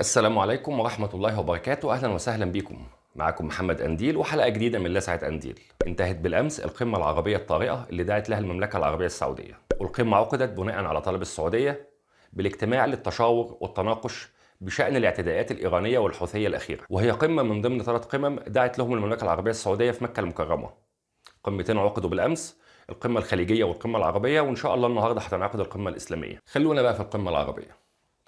السلام عليكم ورحمة الله وبركاته أهلا وسهلا بكم معكم محمد أنديل وحلقة جديدة من لسعة أنديل انتهت بالأمس القمة العربية الطارئة اللي دعت لها المملكة العربية السعودية والقمة عقدت بناء على طلب السعودية بالاجتماع للتشاور والتناقش بشأن الاعتداءات الإيرانية والحوثية الأخيرة وهي قمة من ضمن ثلاث قمم دعت لهم المملكة العربية السعودية في مكة المكرمة قمتين عقدوا بالأمس القمة الخليجية والقمة العربية وإن شاء الله النهاردة هتنعقد القمة الإسلامية خلونا بقى في القمة العربية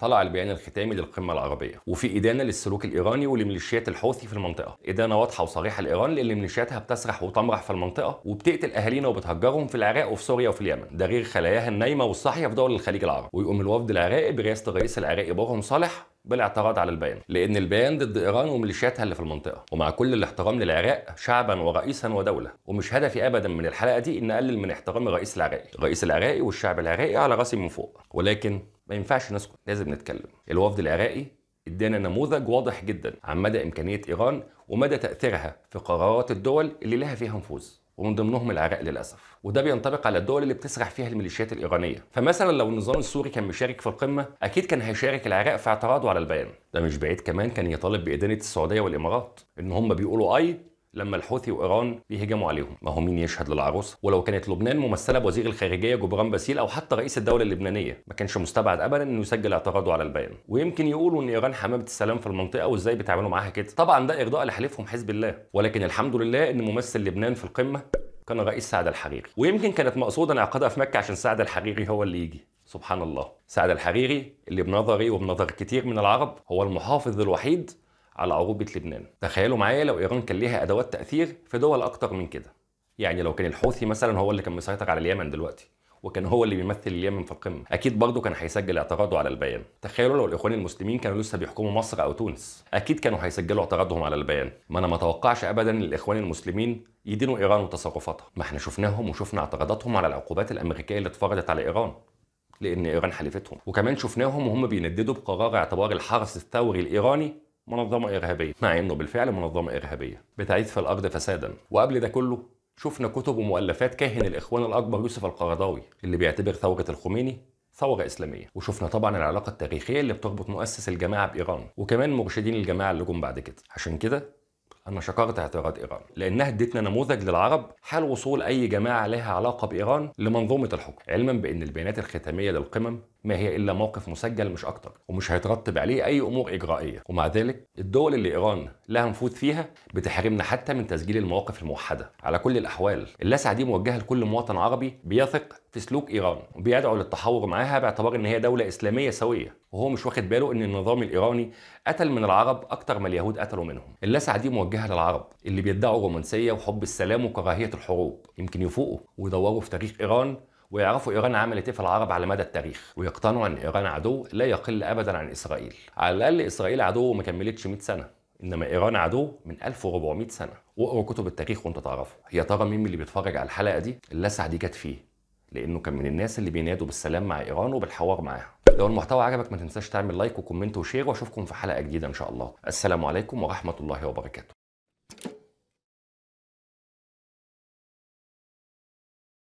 طلع البيان الختامي للقمه العربيه وفي ادانه للسلوك الايراني ولميليشيات الحوثي في المنطقه ادانه واضحه وصريحه لايران لان ميليشياتها بتسرح وتمرح في المنطقه وبتقتل اهالينا وبتهجرهم في العراق وفي سوريا وفي اليمن ده غير خلاياها النايمه والصاحيه في دول الخليج العربي ويقوم الوفد العراقي برئاسه الرئيس العراقي برهم صالح بالاعتراض على البيان لان البيان ضد ايران وميليشياتها اللي في المنطقه ومع كل الاحترام للعراق شعبا ورئيسا ودوله ومش هدفي ابدا من الحلقه دي ان اقلل من احترام الرئيس العراقي الرئيس العراقي والشعب العراقي على راسي من فوق ولكن ما ينفعش نسكت لازم نتكلم الوفد العراقي ادانا نموذج واضح جدا عن مدى امكانيه ايران ومدى تاثيرها في قرارات الدول اللي لها فيها نفوذ ومن ضمنهم العراق للاسف وده بينطبق على الدول اللي بتسرح فيها الميليشيات الايرانيه فمثلا لو النظام السوري كان مشارك في القمه اكيد كان هيشارك العراق في اعتراضه على البيان ده مش بعيد كمان كان يطالب بادانه السعوديه والامارات ان هم بيقولوا اي لما الحوثي وايران بيهجموا عليهم ما هو مين يشهد للعروسه ولو كانت لبنان ممثله بوزير الخارجيه جبران باسيل او حتى رئيس الدوله اللبنانيه ما كانش مستبعد ابدا انه يسجل اعتراضه على البيان ويمكن يقولوا ان ايران حمامه السلام في المنطقه وازاي بيتعاملوا معاها كده طبعا ده ارضاء لحليفهم حزب الله ولكن الحمد لله ان ممثل لبنان في القمه كان الرئيس سعد الحريري ويمكن كانت مقصوده انعقادها في مكه عشان سعد الحريري هو اللي يجي سبحان الله سعد الحريري اللي بنظري وبنظر كتير من العرب هو المحافظ الوحيد على عروبة لبنان تخيلوا معايا لو إيران كان ليها أدوات تأثير في دول أكتر من كده يعني لو كان الحوثي مثلا هو اللي كان مسيطر على اليمن دلوقتي وكان هو اللي بيمثل اليمن في القمه اكيد برضه كان هيسجل اعتراضه على البيان تخيلوا لو الاخوان المسلمين كانوا لسه بيحكموا مصر او تونس اكيد كانوا هيسجلوا اعتراضهم على البيان ما انا ما اتوقعش ابدا الاخوان المسلمين يدينوا ايران وتصرفاتها ما احنا شفناهم وشفنا اعتراضاتهم على العقوبات الامريكيه اللي اتفرضت على ايران لان ايران حليفتهم وكمان شفناهم وهم بينددوا بقرار اعتبار الحرس الثوري الايراني منظمة إرهابية مع إنه بالفعل منظمة إرهابية بتعيث في الأرض فسادا وقبل ده كله شفنا كتب ومؤلفات كاهن الإخوان الأكبر يوسف القرضاوي اللي بيعتبر ثورة الخميني ثورة إسلامية وشفنا طبعا العلاقة التاريخية اللي بتربط مؤسس الجماعة بإيران وكمان مرشدين الجماعة اللي جم بعد كده عشان كده أنا شكرت اعتراض إيران لأنها ادتنا نموذج للعرب حال وصول أي جماعة لها علاقة بإيران لمنظومة الحكم علما بأن البيانات الختامية للقمم ما هي الا موقف مسجل مش اكتر ومش هيترتب عليه اي امور اجرائيه ومع ذلك الدول اللي ايران لها نفوذ فيها بتحرمنا حتى من تسجيل المواقف الموحده على كل الاحوال اللسعه دي موجهه لكل مواطن عربي بيثق في سلوك ايران وبيدعو للتحور معاها باعتبار ان هي دوله اسلاميه سويه وهو مش واخد باله ان النظام الايراني قتل من العرب اكتر ما اليهود قتلوا منهم اللسعه دي موجهه للعرب اللي بيدعوا الرومانسيه وحب السلام وكراهيه الحروب يمكن يفوقوا ويدوروا في تاريخ ايران ويعرفوا إيران عملت إيه في العرب على مدى التاريخ ويقتنعوا أن إيران عدو لا يقل أبدا عن إسرائيل على الأقل إسرائيل عدو ما كملتش 100 سنة إنما إيران عدو من 1400 سنة واقروا كتب التاريخ وأنت تعرفه يا ترى مين اللي بيتفرج على الحلقة دي اللسعة دي كانت فيه لانه كان من الناس اللي بينادوا بالسلام مع ايران وبالحوار معاها لو المحتوى عجبك ما تنساش تعمل لايك وكومنت وشير واشوفكم في حلقه جديده ان شاء الله السلام عليكم ورحمه الله وبركاته